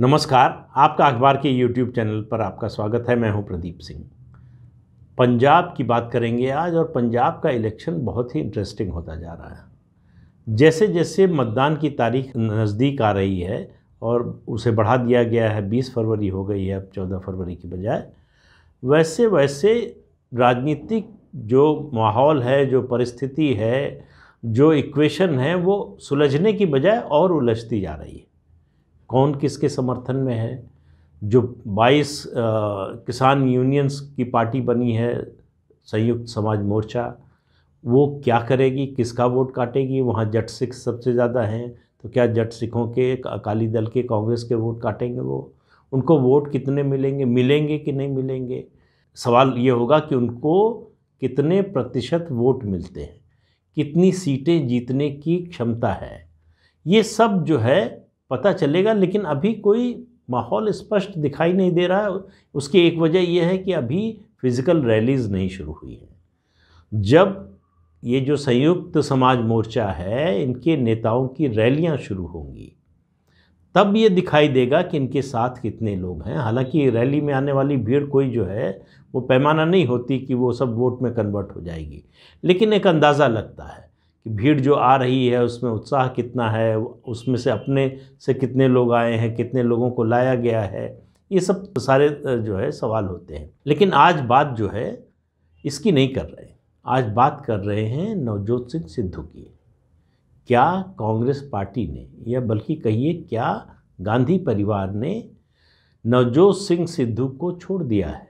नमस्कार आपका अखबार के यूट्यूब चैनल पर आपका स्वागत है मैं हूं प्रदीप सिंह पंजाब की बात करेंगे आज और पंजाब का इलेक्शन बहुत ही इंटरेस्टिंग होता जा रहा है जैसे जैसे मतदान की तारीख नज़दीक आ रही है और उसे बढ़ा दिया गया है 20 फरवरी हो गई है अब चौदह फरवरी की बजाय वैसे वैसे राजनीतिक जो माहौल है जो परिस्थिति है जो इक्वेशन है वो सुलझने की बजाय और उलझती जा रही है कौन किसके समर्थन में है जो 22 किसान यूनियंस की पार्टी बनी है संयुक्त समाज मोर्चा वो क्या करेगी किसका वोट काटेगी वहाँ जट सिख सबसे ज़्यादा हैं तो क्या जट सिखों के अकाली दल के कांग्रेस के वोट काटेंगे वो उनको वोट कितने मिलेंगे मिलेंगे कि नहीं मिलेंगे सवाल ये होगा कि उनको कितने प्रतिशत वोट मिलते हैं कितनी सीटें जीतने की क्षमता है ये सब जो है पता चलेगा लेकिन अभी कोई माहौल स्पष्ट दिखाई नहीं दे रहा है उसकी एक वजह यह है कि अभी फिज़िकल रैलीज़ नहीं शुरू हुई हैं जब ये जो संयुक्त समाज मोर्चा है इनके नेताओं की रैलियां शुरू होंगी तब ये दिखाई देगा कि इनके साथ कितने लोग हैं हालांकि रैली में आने वाली भीड़ कोई जो है वो पैमाना नहीं होती कि वो सब वोट में कन्वर्ट हो जाएगी लेकिन एक अंदाज़ा लगता है कि भीड़ जो आ रही है उसमें उत्साह कितना है उसमें से अपने से कितने लोग आए हैं कितने लोगों को लाया गया है ये सब तो सारे जो है सवाल होते हैं लेकिन आज बात जो है इसकी नहीं कर रहे आज बात कर रहे हैं नवजोत सिंह सिद्धू की क्या कांग्रेस पार्टी ने या बल्कि कहिए क्या गांधी परिवार ने नवजोत सिंह सिद्धू को छोड़ दिया है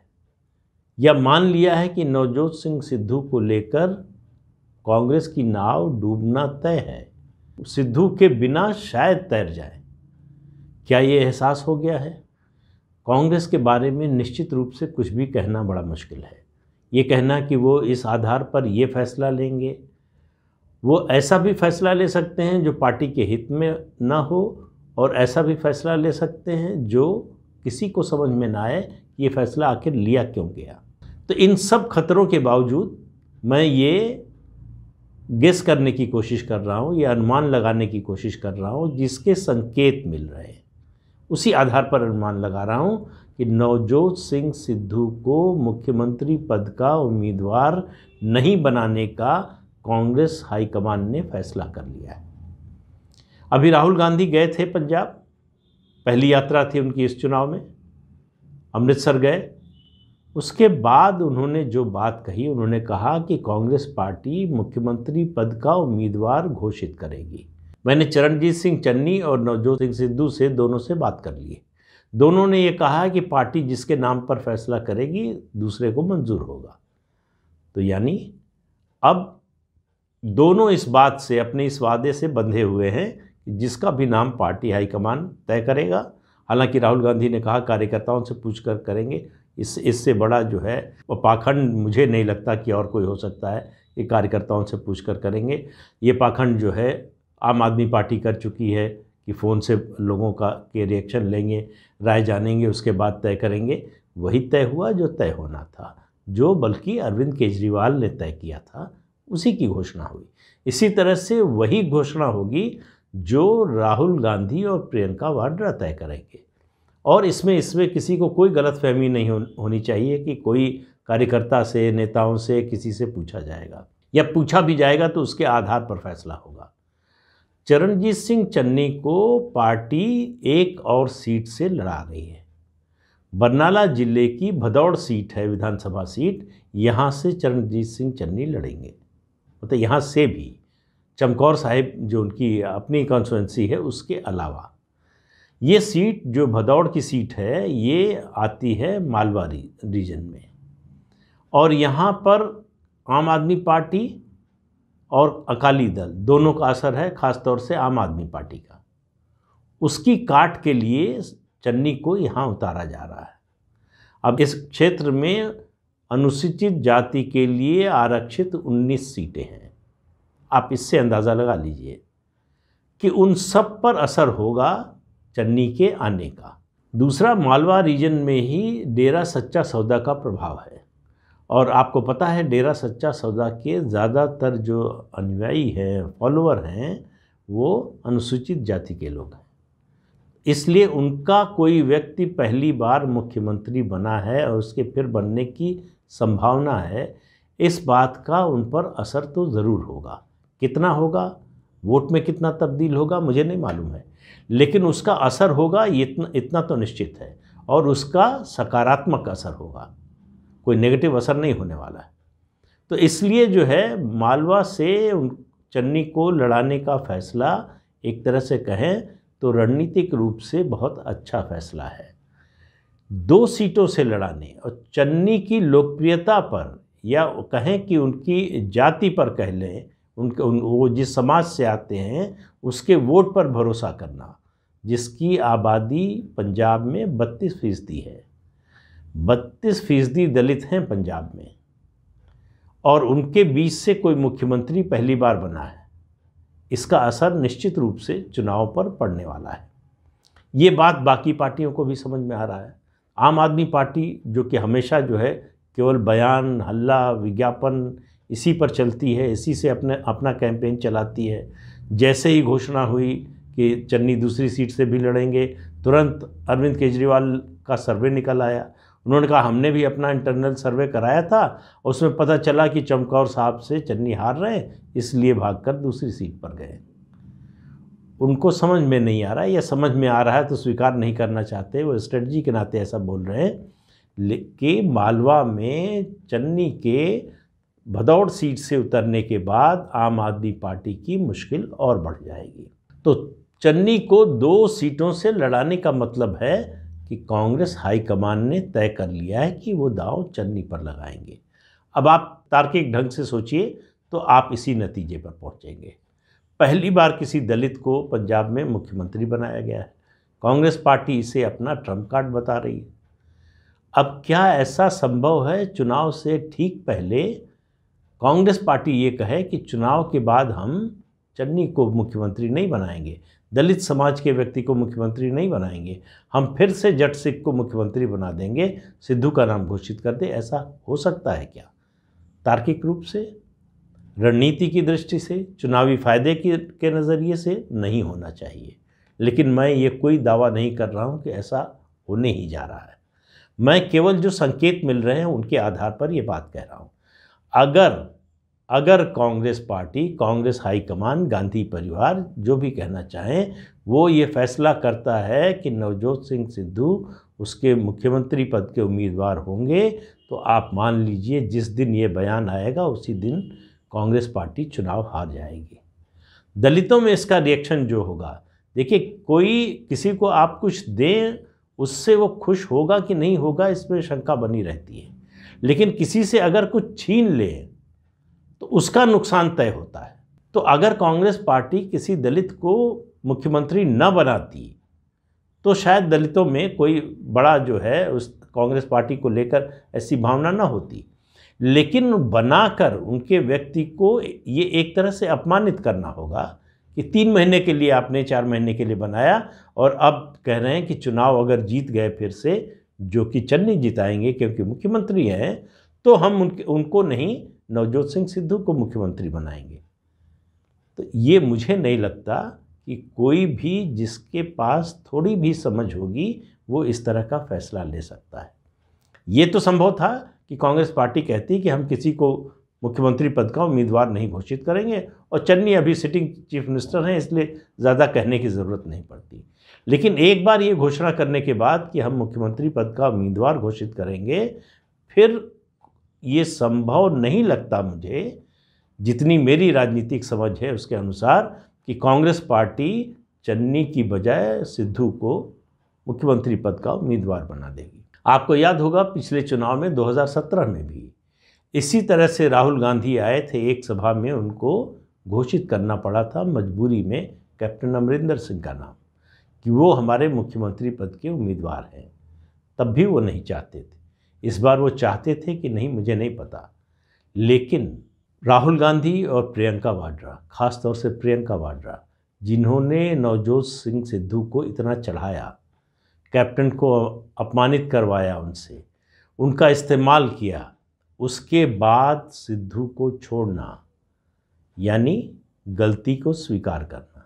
या मान लिया है कि नवजोत सिंह सिद्धू को लेकर कांग्रेस की नाव डूबना तय है सिद्धू के बिना शायद तैर जाए क्या ये एहसास हो गया है कांग्रेस के बारे में निश्चित रूप से कुछ भी कहना बड़ा मुश्किल है ये कहना कि वो इस आधार पर ये फैसला लेंगे वो ऐसा भी फैसला ले सकते हैं जो पार्टी के हित में ना हो और ऐसा भी फैसला ले सकते हैं जो किसी को समझ में ना आए ये फैसला आखिर लिया क्यों गया तो इन सब खतरों के बावजूद मैं ये गेस करने की कोशिश कर रहा हूँ या अनुमान लगाने की कोशिश कर रहा हूँ जिसके संकेत मिल रहे हैं उसी आधार पर अनुमान लगा रहा हूँ कि नवजोत सिंह सिद्धू को मुख्यमंत्री पद का उम्मीदवार नहीं बनाने का कांग्रेस हाईकमान ने फैसला कर लिया है अभी राहुल गांधी गए थे पंजाब पहली यात्रा थी उनकी इस चुनाव में अमृतसर गए उसके बाद उन्होंने जो बात कही उन्होंने कहा कि कांग्रेस पार्टी मुख्यमंत्री पद का उम्मीदवार घोषित करेगी मैंने चरणजीत सिंह चन्नी और नवजोत सिंह सिद्धू से दोनों से बात कर ली दोनों ने ये कहा कि पार्टी जिसके नाम पर फैसला करेगी दूसरे को मंजूर होगा तो यानी अब दोनों इस बात से अपने इस वादे से बंधे हुए हैं कि जिसका भी नाम पार्टी हाईकमान तय करेगा हालांकि राहुल गांधी ने कहा कार्यकर्ताओं से पूछकर करेंगे इस इससे बड़ा जो है पाखंड मुझे नहीं लगता कि और कोई हो सकता है ये कार्यकर्ताओं से पूछ कर करेंगे ये पाखंड जो है आम आदमी पार्टी कर चुकी है कि फ़ोन से लोगों का के रिएक्शन लेंगे राय जानेंगे उसके बाद तय करेंगे वही तय हुआ जो तय होना था जो बल्कि अरविंद केजरीवाल ने तय किया था उसी की घोषणा हुई इसी तरह से वही घोषणा होगी जो राहुल गांधी और प्रियंका वाड्रा तय करेंगे और इसमें इसमें किसी को कोई गलत फहमी नहीं हो, होनी चाहिए कि कोई कार्यकर्ता से नेताओं से किसी से पूछा जाएगा या पूछा भी जाएगा तो उसके आधार पर फैसला होगा चरणजीत सिंह चन्नी को पार्टी एक और सीट से लड़ा रही है बरनाला जिले की भदौड़ सीट है विधानसभा सीट यहाँ से चरणजीत सिंह चन्नी लड़ेंगे मतलब यहाँ से भी चमकौर साहिब जो उनकी अपनी कॉन्स्टिटेंसी है उसके अलावा ये सीट जो भदौड़ की सीट है ये आती है मालवारी रीजन में और यहाँ पर आम आदमी पार्टी और अकाली दल दोनों का असर है ख़ासतौर से आम आदमी पार्टी का उसकी काट के लिए चन्नी को यहाँ उतारा जा रहा है अब इस क्षेत्र में अनुसूचित जाति के लिए आरक्षित 19 सीटें हैं आप इससे अंदाज़ा लगा लीजिए कि उन सब पर असर होगा चन्नी के आने का दूसरा मालवा रीजन में ही डेरा सच्चा सौदा का प्रभाव है और आपको पता है डेरा सच्चा सौदा के ज़्यादातर जो अनुयायी हैं फॉलोअर हैं वो अनुसूचित जाति के लोग हैं इसलिए उनका कोई व्यक्ति पहली बार मुख्यमंत्री बना है और उसके फिर बनने की संभावना है इस बात का उन पर असर तो ज़रूर होगा कितना होगा वोट में कितना तब्दील होगा मुझे नहीं मालूम है लेकिन उसका असर होगा इतना इतना तो निश्चित है और उसका सकारात्मक असर होगा कोई नेगेटिव असर नहीं होने वाला है तो इसलिए जो है मालवा से चन्नी को लड़ाने का फैसला एक तरह से कहें तो रणनीतिक रूप से बहुत अच्छा फैसला है दो सीटों से लड़ाने और चन्नी की लोकप्रियता पर या कहें कि उनकी जाति पर कह लें उनके उन, वो जिस समाज से आते हैं उसके वोट पर भरोसा करना जिसकी आबादी पंजाब में बत्तीस फीसदी है बत्तीस फीसदी दलित हैं पंजाब में और उनके बीच से कोई मुख्यमंत्री पहली बार बना है इसका असर निश्चित रूप से चुनाव पर पड़ने वाला है ये बात बाकी पार्टियों को भी समझ में आ रहा है आम आदमी पार्टी जो कि हमेशा जो है केवल बयान हल्ला विज्ञापन इसी पर चलती है इसी से अपने अपना कैंपेन चलाती है जैसे ही घोषणा हुई कि चन्नी दूसरी सीट से भी लड़ेंगे तुरंत अरविंद केजरीवाल का सर्वे निकल आया उन्होंने कहा हमने भी अपना इंटरनल सर्वे कराया था और उसमें पता चला कि चमकौर साहब से चन्नी हार रहे इसलिए भागकर दूसरी सीट पर गए उनको समझ में नहीं आ रहा है या समझ में आ रहा है तो स्वीकार नहीं करना चाहते वो स्ट्रेटजी के नाते ऐसा बोल रहे हैं कि मालवा में चन्नी के भदौड़ सीट से उतरने के बाद आम आदमी पार्टी की मुश्किल और बढ़ जाएगी तो चन्नी को दो सीटों से लड़ाने का मतलब है कि कांग्रेस हाईकमान ने तय कर लिया है कि वो दाव चन्नी पर लगाएंगे अब आप तार्किक ढंग से सोचिए तो आप इसी नतीजे पर पहुंचेंगे पहली बार किसी दलित को पंजाब में मुख्यमंत्री बनाया गया है कांग्रेस पार्टी इसे अपना ट्रम्प कार्ड बता रही है अब क्या ऐसा संभव है चुनाव से ठीक पहले कांग्रेस पार्टी ये कहे कि चुनाव के बाद हम चन्नी को मुख्यमंत्री नहीं बनाएंगे दलित समाज के व्यक्ति को मुख्यमंत्री नहीं बनाएंगे हम फिर से जट सिख को मुख्यमंत्री बना देंगे सिद्धू का नाम घोषित कर दे ऐसा हो सकता है क्या तार्किक रूप से रणनीति की दृष्टि से चुनावी फायदे के, के नज़रिए से नहीं होना चाहिए लेकिन मैं ये कोई दावा नहीं कर रहा हूँ कि ऐसा होने ही जा रहा है मैं केवल जो संकेत मिल रहे हैं उनके आधार पर ये बात कह रहा हूँ अगर अगर कांग्रेस पार्टी कांग्रेस हाईकमान गांधी परिवार जो भी कहना चाहें वो ये फैसला करता है कि नवजोत सिंह सिद्धू उसके मुख्यमंत्री पद के उम्मीदवार होंगे तो आप मान लीजिए जिस दिन ये बयान आएगा उसी दिन कांग्रेस पार्टी चुनाव हार जाएगी दलितों में इसका रिएक्शन जो होगा देखिए कोई किसी को आप कुछ दें उससे वो खुश होगा कि नहीं होगा इसमें शंका बनी रहती है लेकिन किसी से अगर कुछ छीन ले तो उसका नुकसान तय होता है तो अगर कांग्रेस पार्टी किसी दलित को मुख्यमंत्री न बनाती तो शायद दलितों में कोई बड़ा जो है उस कांग्रेस पार्टी को लेकर ऐसी भावना ना होती लेकिन बनाकर उनके व्यक्ति को ये एक तरह से अपमानित करना होगा कि तीन महीने के लिए आपने चार महीने के लिए बनाया और अब कह रहे हैं कि चुनाव अगर जीत गए फिर से जो कि चन्नी जिताएंगे क्योंकि मुख्यमंत्री हैं तो हम उनके उनको नहीं नवजोत सिंह सिद्धू को मुख्यमंत्री बनाएंगे तो ये मुझे नहीं लगता कि कोई भी जिसके पास थोड़ी भी समझ होगी वो इस तरह का फैसला ले सकता है ये तो संभव था कि कांग्रेस पार्टी कहती कि हम किसी को मुख्यमंत्री पद का उम्मीदवार नहीं घोषित करेंगे और चन्नी अभी सिटिंग चीफ मिनिस्टर हैं इसलिए ज़्यादा कहने की ज़रूरत नहीं पड़ती लेकिन एक बार ये घोषणा करने के बाद कि हम मुख्यमंत्री पद का उम्मीदवार घोषित करेंगे फिर ये संभव नहीं लगता मुझे जितनी मेरी राजनीतिक समझ है उसके अनुसार कि कांग्रेस पार्टी चन्नी की बजाय सिद्धू को मुख्यमंत्री पद का उम्मीदवार बना देगी आपको याद होगा पिछले चुनाव में 2017 में भी इसी तरह से राहुल गांधी आए थे एक सभा में उनको घोषित करना पड़ा था मजबूरी में कैप्टन अमरिंदर सिंह का नाम कि वो हमारे मुख्यमंत्री पद के उम्मीदवार हैं तब भी वो नहीं चाहते थे इस बार वो चाहते थे कि नहीं मुझे नहीं पता लेकिन राहुल गांधी और प्रियंका वाड्रा खासतौर से प्रियंका वाड्रा जिन्होंने नवजोत सिंह सिद्धू को इतना चढ़ाया कैप्टन को अपमानित करवाया उनसे उनका इस्तेमाल किया उसके बाद सिद्धू को छोड़ना यानी गलती को स्वीकार करना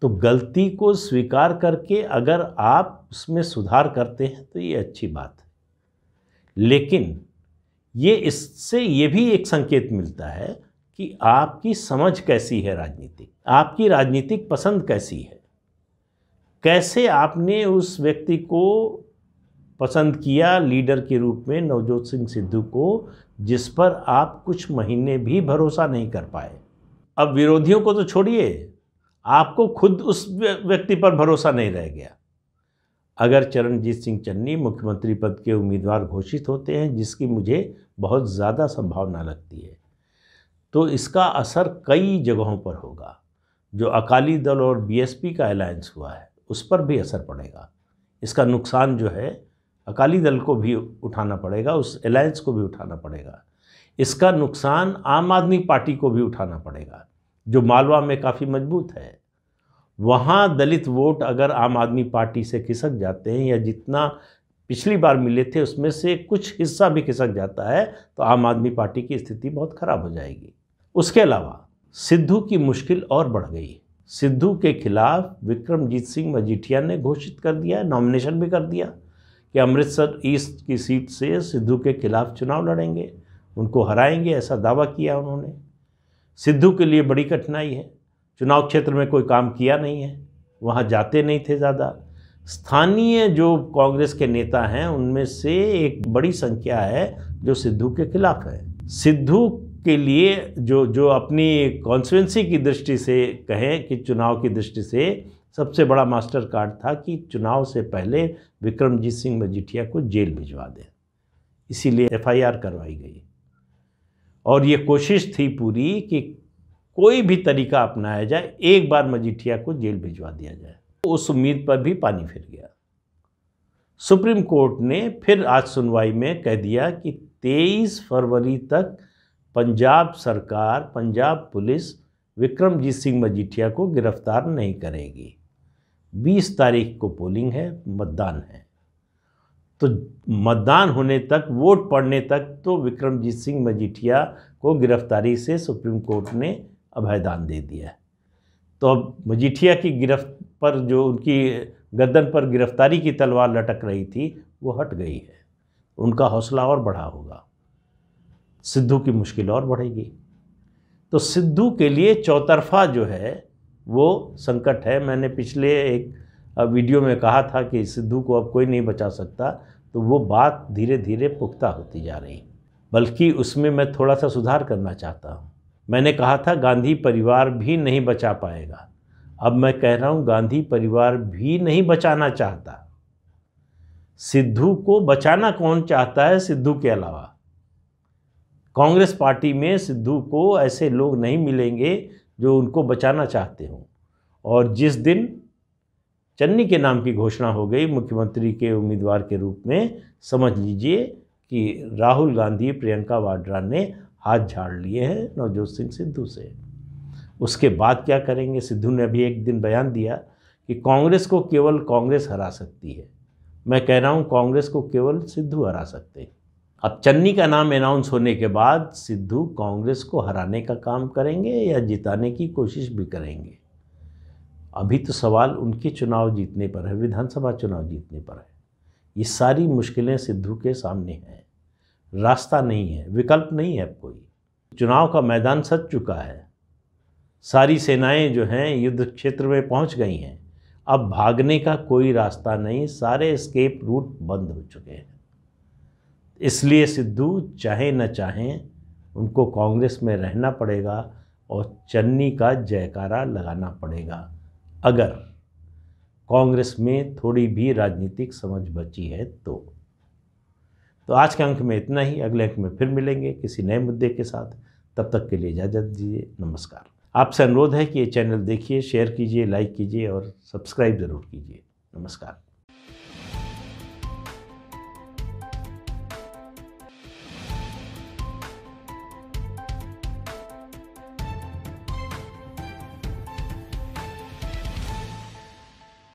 तो गलती को स्वीकार करके अगर आप उसमें सुधार करते हैं तो ये अच्छी बात है लेकिन ये इससे ये भी एक संकेत मिलता है कि आपकी समझ कैसी है राजनीतिक आपकी राजनीतिक पसंद कैसी है कैसे आपने उस व्यक्ति को पसंद किया लीडर के रूप में नवजोत सिंह सिद्धू को जिस पर आप कुछ महीने भी भरोसा नहीं कर पाए अब विरोधियों को तो छोड़िए आपको खुद उस व्यक्ति पर भरोसा नहीं रह गया अगर चरणजीत सिंह चन्नी मुख्यमंत्री पद के उम्मीदवार घोषित होते हैं जिसकी मुझे बहुत ज़्यादा संभावना लगती है तो इसका असर कई जगहों पर होगा जो अकाली दल और बीएसपी का अलायंस हुआ है उस पर भी असर पड़ेगा इसका नुकसान जो है अकाली दल को भी उठाना पड़ेगा उस अलायंस को भी उठाना पड़ेगा इसका नुकसान आम आदमी पार्टी को भी उठाना पड़ेगा जो मालवा में काफ़ी मजबूत है वहाँ दलित वोट अगर आम आदमी पार्टी से खिसक जाते हैं या जितना पिछली बार मिले थे उसमें से कुछ हिस्सा भी खिसक जाता है तो आम आदमी पार्टी की स्थिति बहुत ख़राब हो जाएगी उसके अलावा सिद्धू की मुश्किल और बढ़ गई सिद्धू के खिलाफ विक्रमजीत सिंह मजीठिया ने घोषित कर दिया नॉमिनेशन भी कर दिया कि अमृतसर ईस्ट की सीट से सिद्धू के खिलाफ चुनाव लड़ेंगे उनको हराएंगे ऐसा दावा किया उन्होंने सिद्धू के लिए बड़ी कठिनाई है चुनाव क्षेत्र में कोई काम किया नहीं है वहाँ जाते नहीं थे ज़्यादा स्थानीय जो कांग्रेस के नेता हैं उनमें से एक बड़ी संख्या है जो सिद्धू के खिलाफ है सिद्धू के लिए जो जो अपनी कॉन्स्टिटेंसी की दृष्टि से कहें कि चुनाव की दृष्टि से सबसे बड़ा मास्टर कार्ड था कि चुनाव से पहले विक्रमजीत सिंह मजीठिया को जेल भिजवा दें इसीलिए एफआईआर करवाई गई और ये कोशिश थी पूरी कि कोई भी तरीका अपनाया जाए एक बार मजीठिया को जेल भिजवा दिया जाए उस उम्मीद पर भी पानी फिर गया सुप्रीम कोर्ट ने फिर आज सुनवाई में कह दिया कि 23 फरवरी तक पंजाब सरकार पंजाब पुलिस विक्रमजीत सिंह मजिठिया को गिरफ्तार नहीं करेगी 20 तारीख को पोलिंग है मतदान है तो मतदान होने तक वोट पड़ने तक तो विक्रमजीत सिंह मजीठिया को गिरफ्तारी से सुप्रीम कोर्ट ने अभयदान दे दिया तो अब मजीठिया की गिरफ्त पर जो उनकी गर्दन पर गिरफ्तारी की तलवार लटक रही थी वो हट गई है उनका हौसला और बढ़ा होगा सिद्धू की मुश्किल और बढ़ेगी तो सिद्धू के लिए चौतरफा जो है वो संकट है मैंने पिछले एक वीडियो में कहा था कि सिद्धू को अब कोई नहीं बचा सकता तो वो बात धीरे धीरे पुख्ता होती जा रही बल्कि उसमें मैं थोड़ा सा सुधार करना चाहता हूँ मैंने कहा था गांधी परिवार भी नहीं बचा पाएगा अब मैं कह रहा हूँ गांधी परिवार भी नहीं बचाना चाहता सिद्धू को बचाना कौन चाहता है सिद्धू के अलावा कांग्रेस पार्टी में सिद्धू को ऐसे लोग नहीं मिलेंगे जो उनको बचाना चाहते हों और जिस दिन चन्नी के नाम की घोषणा हो गई मुख्यमंत्री के उम्मीदवार के रूप में समझ लीजिए कि राहुल गांधी प्रियंका वाड्रा ने हाथ झाड़ लिए हैं नवजोत सिंह सिद्धू से उसके बाद क्या करेंगे सिद्धू ने अभी एक दिन बयान दिया कि कांग्रेस को केवल कांग्रेस हरा सकती है मैं कह रहा हूँ कांग्रेस को केवल सिद्धू हरा सकते हैं अब चन्नी का नाम अनाउंस होने के बाद सिद्धू कांग्रेस को हराने का काम करेंगे या जिताने की कोशिश भी करेंगे अभी तो सवाल उनके चुनाव जीतने पर है विधानसभा चुनाव जीतने पर है ये सारी मुश्किलें सिद्धू के सामने हैं रास्ता नहीं है विकल्प नहीं है कोई चुनाव का मैदान सज चुका है सारी सेनाएं जो हैं युद्ध क्षेत्र में पहुंच गई हैं अब भागने का कोई रास्ता नहीं सारे स्केप रूट बंद हो चुके हैं इसलिए सिद्धू चाहे न चाहें उनको कांग्रेस में रहना पड़ेगा और चन्नी का जयकारा लगाना पड़ेगा अगर कांग्रेस में थोड़ी भी राजनीतिक समझ बची है तो तो आज के अंक में इतना ही अगले अंक में फिर मिलेंगे किसी नए मुद्दे के साथ तब तक के लिए इजाज़त दीजिए नमस्कार आपसे अनुरोध है कि ये चैनल देखिए शेयर कीजिए लाइक कीजिए और सब्सक्राइब ज़रूर कीजिए नमस्कार